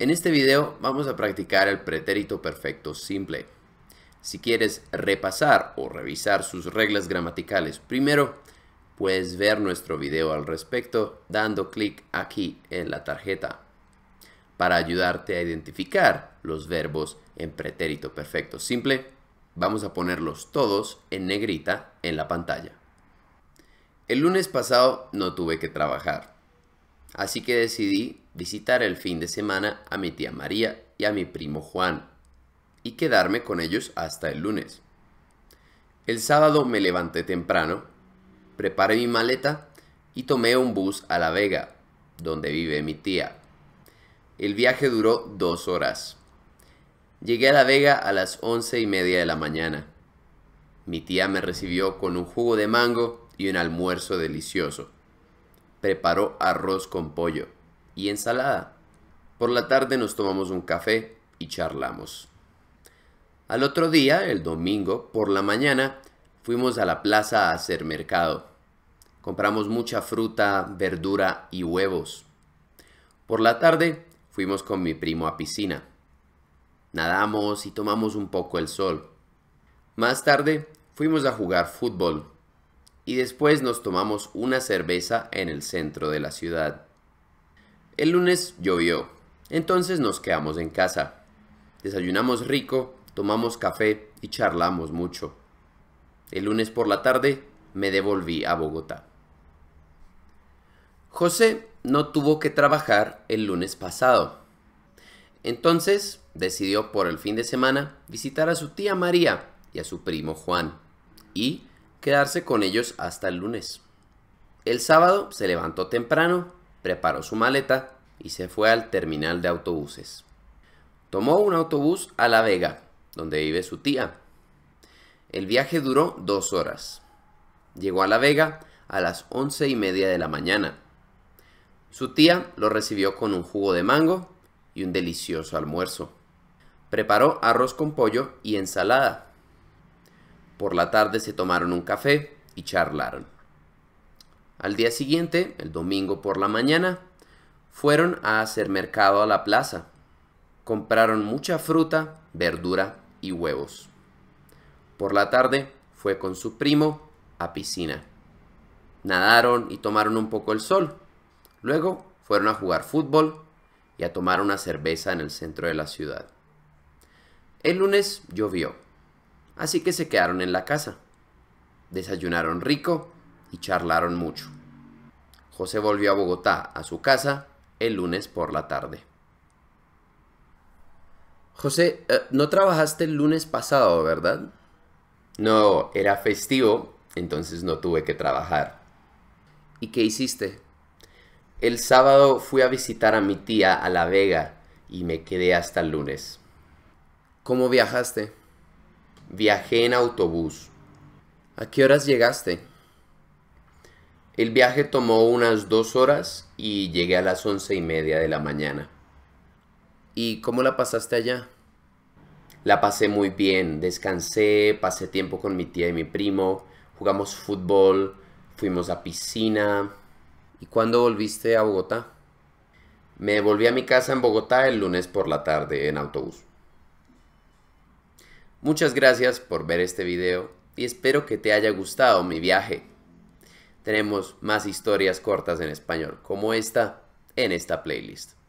En este video vamos a practicar el pretérito perfecto simple. Si quieres repasar o revisar sus reglas gramaticales primero, puedes ver nuestro video al respecto dando clic aquí en la tarjeta para ayudarte a identificar los verbos en pretérito perfecto simple, vamos a ponerlos todos en negrita en la pantalla. El lunes pasado no tuve que trabajar, Así que decidí visitar el fin de semana a mi tía María y a mi primo Juan y quedarme con ellos hasta el lunes. El sábado me levanté temprano, preparé mi maleta y tomé un bus a La Vega, donde vive mi tía. El viaje duró dos horas. Llegué a La Vega a las once y media de la mañana. Mi tía me recibió con un jugo de mango y un almuerzo delicioso preparó arroz con pollo y ensalada. Por la tarde nos tomamos un café y charlamos. Al otro día, el domingo, por la mañana, fuimos a la plaza a hacer mercado. Compramos mucha fruta, verdura y huevos. Por la tarde, fuimos con mi primo a piscina. Nadamos y tomamos un poco el sol. Más tarde, fuimos a jugar fútbol y después nos tomamos una cerveza en el centro de la ciudad. El lunes llovió, entonces nos quedamos en casa. Desayunamos rico, tomamos café y charlamos mucho. El lunes por la tarde me devolví a Bogotá. José no tuvo que trabajar el lunes pasado. Entonces decidió por el fin de semana visitar a su tía María y a su primo Juan y quedarse con ellos hasta el lunes. El sábado se levantó temprano, preparó su maleta y se fue al terminal de autobuses. Tomó un autobús a La Vega, donde vive su tía. El viaje duró dos horas. Llegó a La Vega a las once y media de la mañana. Su tía lo recibió con un jugo de mango y un delicioso almuerzo. Preparó arroz con pollo y ensalada. Por la tarde se tomaron un café y charlaron. Al día siguiente, el domingo por la mañana, fueron a hacer mercado a la plaza. Compraron mucha fruta, verdura y huevos. Por la tarde fue con su primo a piscina. Nadaron y tomaron un poco el sol. Luego fueron a jugar fútbol y a tomar una cerveza en el centro de la ciudad. El lunes llovió así que se quedaron en la casa. Desayunaron rico y charlaron mucho. José volvió a Bogotá, a su casa, el lunes por la tarde. José, eh, no trabajaste el lunes pasado, ¿verdad? No, era festivo, entonces no tuve que trabajar. ¿Y qué hiciste? El sábado fui a visitar a mi tía a La Vega y me quedé hasta el lunes. ¿Cómo viajaste? Viajé en autobús. ¿A qué horas llegaste? El viaje tomó unas dos horas y llegué a las once y media de la mañana. ¿Y cómo la pasaste allá? La pasé muy bien, descansé, pasé tiempo con mi tía y mi primo, jugamos fútbol, fuimos a piscina. ¿Y cuándo volviste a Bogotá? Me volví a mi casa en Bogotá el lunes por la tarde en autobús. Muchas gracias por ver este video y espero que te haya gustado mi viaje. Tenemos más historias cortas en español como esta en esta playlist.